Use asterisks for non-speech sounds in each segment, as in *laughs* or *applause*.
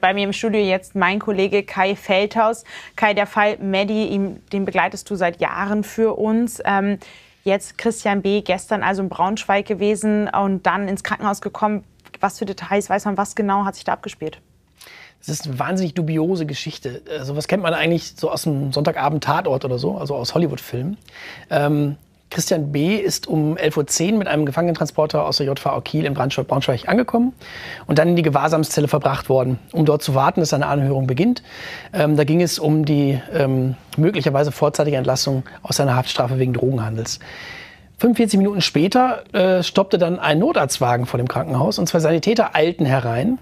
Bei mir im Studio jetzt mein Kollege Kai Feldhaus. Kai, der Fall Maddie, den begleitest du seit Jahren für uns. Ähm, jetzt Christian B., gestern also in Braunschweig gewesen und dann ins Krankenhaus gekommen. Was für Details weiß man, was genau hat sich da abgespielt? Es ist eine wahnsinnig dubiose Geschichte. Sowas also, kennt man eigentlich so aus einem Sonntagabend-Tatort oder so, also aus Hollywood-Filmen. Ähm Christian B. ist um 11.10 Uhr mit einem Gefangenentransporter aus der JVA Kiel in Brandschweig, Braunschweig angekommen und dann in die Gewahrsamszelle verbracht worden, um dort zu warten, dass seine Anhörung beginnt. Ähm, da ging es um die ähm, möglicherweise vorzeitige Entlassung aus seiner Haftstrafe wegen Drogenhandels. 45 Minuten später äh, stoppte dann ein Notarztwagen vor dem Krankenhaus und zwei Sanitäter eilten herein.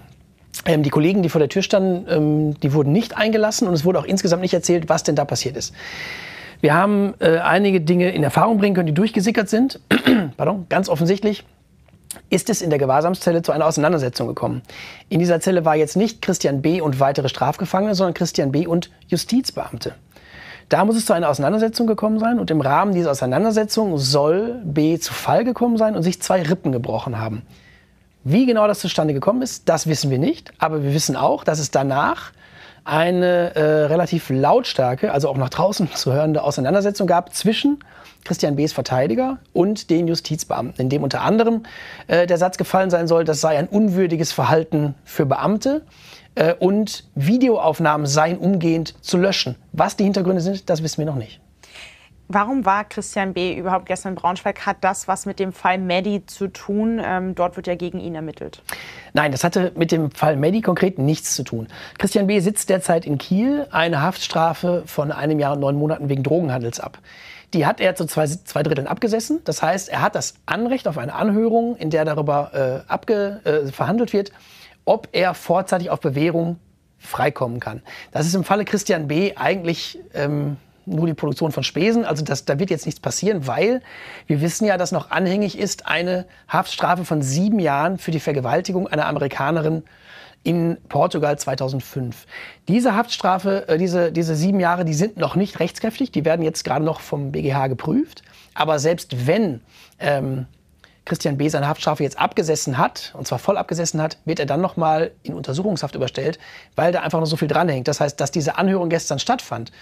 Ähm, die Kollegen, die vor der Tür standen, ähm, die wurden nicht eingelassen und es wurde auch insgesamt nicht erzählt, was denn da passiert ist. Wir haben äh, einige Dinge in Erfahrung bringen können, die durchgesickert sind. *clears throat* Pardon, ganz offensichtlich ist es in der Gewahrsamszelle zu einer Auseinandersetzung gekommen. In dieser Zelle war jetzt nicht Christian B. und weitere Strafgefangene, sondern Christian B. und Justizbeamte. Da muss es zu einer Auseinandersetzung gekommen sein und im Rahmen dieser Auseinandersetzung soll B zu Fall gekommen sein und sich zwei Rippen gebrochen haben. Wie genau das zustande gekommen ist, das wissen wir nicht, aber wir wissen auch, dass es danach eine äh, relativ lautstarke, also auch nach draußen *laughs* zu hörende Auseinandersetzung gab zwischen Christian B.s Verteidiger und den Justizbeamten, in dem unter anderem äh, der Satz gefallen sein soll, das sei ein unwürdiges Verhalten für Beamte äh, und Videoaufnahmen seien umgehend zu löschen. Was die Hintergründe sind, das wissen wir noch nicht. Warum war Christian B. überhaupt gestern in Braunschweig? Hat das was mit dem Fall Maddie zu tun? Ähm, dort wird ja gegen ihn ermittelt. Nein, das hatte mit dem Fall Maddie konkret nichts zu tun. Christian B. sitzt derzeit in Kiel eine Haftstrafe von einem Jahr und neun Monaten wegen Drogenhandels ab. Die hat er zu zwei, zwei Dritteln abgesessen. Das heißt, er hat das Anrecht auf eine Anhörung, in der darüber äh, abge, äh, verhandelt wird, ob er vorzeitig auf Bewährung freikommen kann. Das ist im Falle Christian B. eigentlich... Ähm, nur die Produktion von Spesen. Also das, da wird jetzt nichts passieren, weil wir wissen ja, dass noch anhängig ist eine Haftstrafe von sieben Jahren für die Vergewaltigung einer Amerikanerin in Portugal 2005. Diese Haftstrafe, äh, diese, diese sieben Jahre, die sind noch nicht rechtskräftig. Die werden jetzt gerade noch vom BGH geprüft. Aber selbst wenn ähm, Christian B. seine Haftstrafe jetzt abgesessen hat, und zwar voll abgesessen hat, wird er dann nochmal in Untersuchungshaft überstellt, weil da einfach noch so viel dranhängt. Das heißt, dass diese Anhörung gestern stattfand,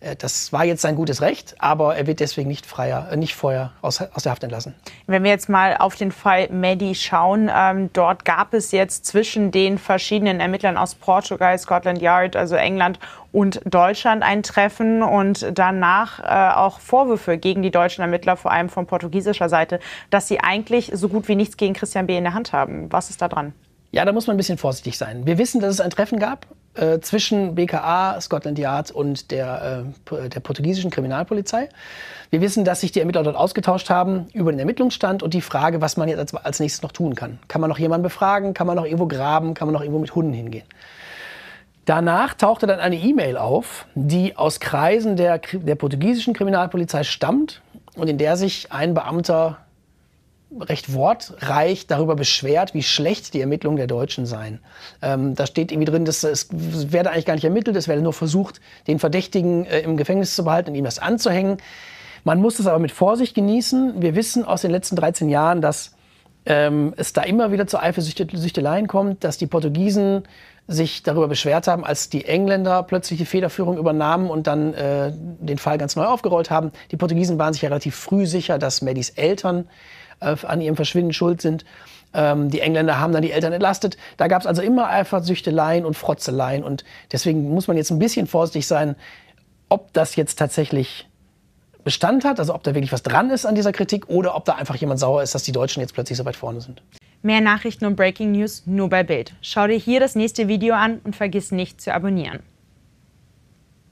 äh, das war jetzt sein gutes Recht, aber er wird deswegen nicht freier, äh, nicht vorher aus, aus der Haft entlassen. Wenn wir jetzt mal auf den Fall Medi schauen, ähm, dort gab es jetzt zwischen den verschiedenen Ermittlern aus Portugal, Scotland Yard, also England und Deutschland ein Treffen und danach äh, auch Vorwürfe gegen die deutschen Ermittler, vor allem von portugiesischer Seite, dass sie eigentlich so gut wie nichts gegen Christian B. in der Hand haben. Was ist da dran? Ja, da muss man ein bisschen vorsichtig sein. Wir wissen, dass es ein Treffen gab äh, zwischen BKA, Scotland Yard und der, äh, der portugiesischen Kriminalpolizei. Wir wissen, dass sich die Ermittler dort ausgetauscht haben über den Ermittlungsstand und die Frage, was man jetzt als, als nächstes noch tun kann. Kann man noch jemanden befragen? Kann man noch irgendwo graben? Kann man noch irgendwo mit Hunden hingehen? Danach tauchte dann eine E-Mail auf, die aus Kreisen der, der portugiesischen Kriminalpolizei stammt und in der sich ein Beamter recht wortreich darüber beschwert, wie schlecht die Ermittlungen der Deutschen seien. Ähm, da steht irgendwie drin, dass es werde eigentlich gar nicht ermittelt, es werde nur versucht, den Verdächtigen äh, im Gefängnis zu behalten und ihm das anzuhängen. Man muss das aber mit Vorsicht genießen. Wir wissen aus den letzten 13 Jahren, dass ähm, es da immer wieder zu Eifersüchteleien kommt, dass die Portugiesen sich darüber beschwert haben, als die Engländer plötzlich die Federführung übernahmen und dann äh, den Fall ganz neu aufgerollt haben. Die Portugiesen waren sich ja relativ früh sicher, dass Maddys Eltern äh, an ihrem Verschwinden schuld sind. Ähm, die Engländer haben dann die Eltern entlastet. Da gab es also immer Eifersüchteleien und Frotzeleien. Und deswegen muss man jetzt ein bisschen vorsichtig sein, ob das jetzt tatsächlich Bestand hat, also ob da wirklich was dran ist an dieser Kritik oder ob da einfach jemand sauer ist, dass die Deutschen jetzt plötzlich so weit vorne sind. Mehr Nachrichten und Breaking News nur bei Bild. Schau dir hier das nächste Video an und vergiss nicht zu abonnieren.